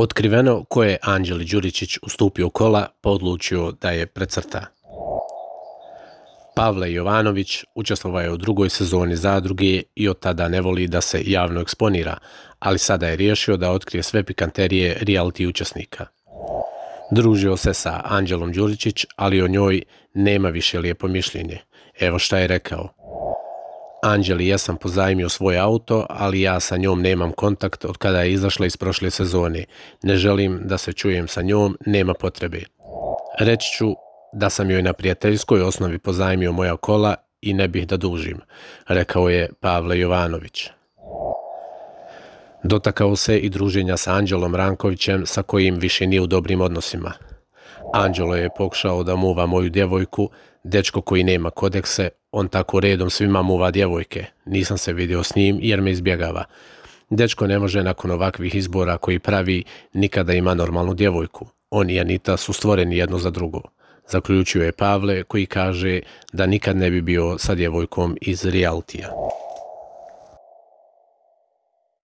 Otkriveno ko je Anđeli Đuričić ustupio kola pa odlučio da je precrta. Pavle Jovanović učestvovao je u drugoj sezoni zadruge i od tada ne voli da se javno eksponira, ali sada je riješio da otkrije sve pikanterije reality učesnika. Družio se sa Anđelom Đuričić, ali o njoj nema više lijepo mišljenje. Evo šta je rekao. Anđeli, ja sam pozajmio svoj auto, ali ja sa njom nemam kontakt od kada je izašla iz prošle sezone. Ne želim da se čujem sa njom, nema potrebe. Reći ću da sam joj na prijateljskoj osnovi pozajmio moja kola i ne bih da dužim, rekao je Pavle Jovanović. Dotakao se i druženja sa Anđelom Rankovićem sa kojim više nije u dobrim odnosima. Anđelo je pokušao da muva moju djevojku, dečko koji nema kodekse, on tako redom svima muva djevojke. Nisam se vidio s njim jer me izbjegava. Dečko ne može nakon ovakvih izbora koji pravi nikada ima normalnu djevojku. On i Anita su stvoreni jedno za drugo. Zaključio je Pavle koji kaže da nikad ne bi bio sa djevojkom iz Rijaltija.